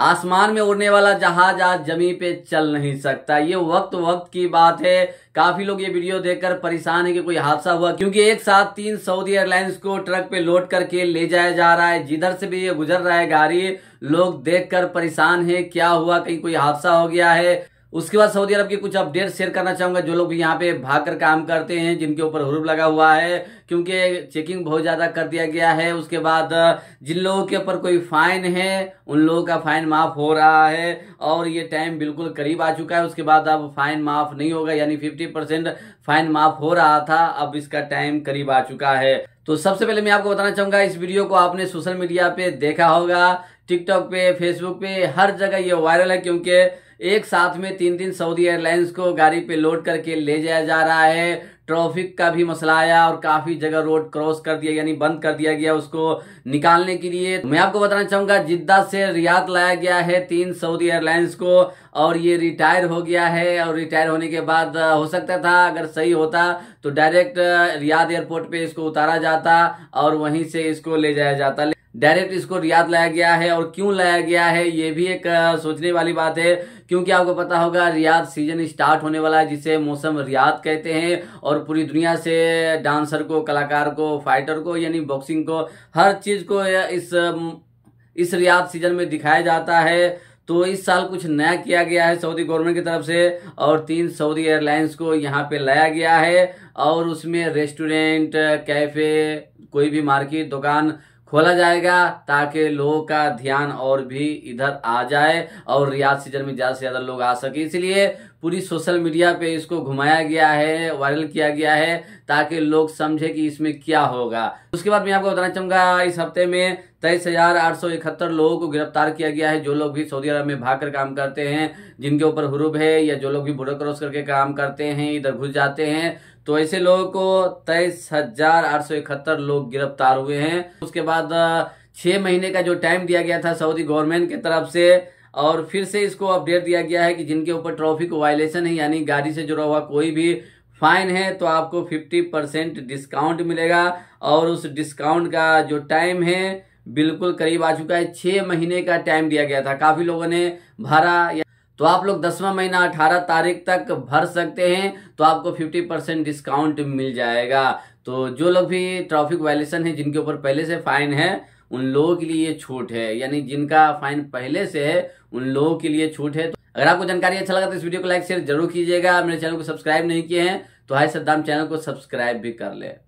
आसमान में उड़ने वाला जहाज आज जमीन पे चल नहीं सकता ये वक्त वक्त की बात है काफी लोग ये वीडियो देखकर परेशान है कि कोई हादसा हुआ क्योंकि एक साथ तीन सऊदी एयरलाइंस को ट्रक पे लोड करके ले जाया जा रहा है जिधर से भी ये गुजर रहा है गाड़ी लोग देखकर परेशान है क्या हुआ कहीं कोई हादसा हो गया है उसके बाद सऊदी अरब के कुछ अपडेट शेयर करना चाहूंगा जो लोग यहाँ पे भाग कर काम करते हैं जिनके ऊपर हरूप लगा हुआ है क्योंकि चेकिंग बहुत ज़्यादा कर दिया गया है उसके बाद जिन लोगों के ऊपर कोई फाइन है उन लोगों का फाइन माफ़ हो रहा है और ये टाइम बिल्कुल करीब आ चुका है उसके बाद अब फाइन माफ़ नहीं होगा यानी फिफ्टी परसेंट फाइन माफ़ हो रहा था अब इसका टाइम करीब आ चुका है तो सबसे पहले मैं आपको बताना चाहूंगा इस वीडियो को आपने सोशल मीडिया पे देखा होगा टिकटॉक पे फेसबुक पे हर जगह ये वायरल है क्योंकि एक साथ में तीन तीन सऊदी एयरलाइंस को गाड़ी पे लोड करके ले जाया जा रहा है ट्रैफिक का भी मसला आया और काफी जगह रोड क्रॉस कर दिया यानी बंद कर दिया गया उसको निकालने के लिए मैं आपको बताना चाहूंगा जिद्दा से रियाद लाया गया है तीन सऊदी एयरलाइंस को और ये रिटायर हो गया है और रिटायर होने के बाद हो सकता था अगर सही होता तो डायरेक्ट रियाद एयरपोर्ट पे इसको उतारा जाता और वहीं से इसको ले जाया जाता डायरेक्ट इसको रियाद लाया गया है और क्यों लाया गया है ये भी एक सोचने वाली बात है क्योंकि आपको पता होगा रियाद सीजन स्टार्ट होने वाला है जिसे मौसम रियाद कहते हैं और और पूरी दुनिया से डांसर को कलाकार को फाइटर को यानी बॉक्सिंग को हर चीज़ को इस इस रियाद सीजन में दिखाया जाता है तो इस साल कुछ नया किया गया है सऊदी गवर्नमेंट की तरफ से और तीन सऊदी एयरलाइंस को यहाँ पे लाया गया है और उसमें रेस्टोरेंट कैफ़े कोई भी मार्केट दुकान खोला जाएगा ताकि लोगों का ध्यान और भी इधर आ जाए और रियाज सीजन में ज़्यादा से ज़्यादा लोग आ सके इसलिए पूरी सोशल मीडिया पे इसको घुमाया गया है वायरल किया गया है ताकि लोग समझे कि इसमें क्या होगा उसके बाद मैं आपको बताना चाहूँगा इस हफ्ते में तेईस हजार आठ सौ इकहत्तर लोगों को गिरफ्तार किया गया है जो लोग भी सऊदी अरब में भागकर काम करते हैं जिनके ऊपर हरूब है या जो लोग भी बोर्डर क्रॉस करके काम करते हैं इधर घुस जाते हैं तो ऐसे लोगों को तेईस हजार आठ सौ इकहत्तर लोग गिरफ्तार हुए हैं उसके बाद छः महीने का जो टाइम दिया गया था सऊदी गवर्नमेंट की तरफ से और फिर से इसको अपडेट दिया गया है कि जिनके ऊपर ट्रॉफिक वायलेशन है यानी गाड़ी से जुड़ा हुआ कोई भी फाइन है तो आपको 50 परसेंट डिस्काउंट मिलेगा और उस डिस्काउंट का जो टाइम है बिल्कुल करीब आ चुका है छह महीने का टाइम दिया गया था काफ़ी लोगों ने भरा तो आप लोग दसवां महीना अठारह तारीख तक भर सकते हैं तो आपको फिफ्टी परसेंट डिस्काउंट मिल जाएगा तो जो लोग भी ट्रैफिक वायलेशन है जिनके ऊपर पहले से फाइन है उन लोगों के लिए छूट है यानी जिनका फाइन पहले से है उन लोगों के लिए छूट है तो अगर आपको जानकारी अच्छा लगा तो इस वीडियो को लाइक शेयर जरूर कीजिएगा मेरे चैनल को सब्सक्राइब नहीं किए हैं तो हाई सद्दाम चैनल को सब्सक्राइब भी कर ले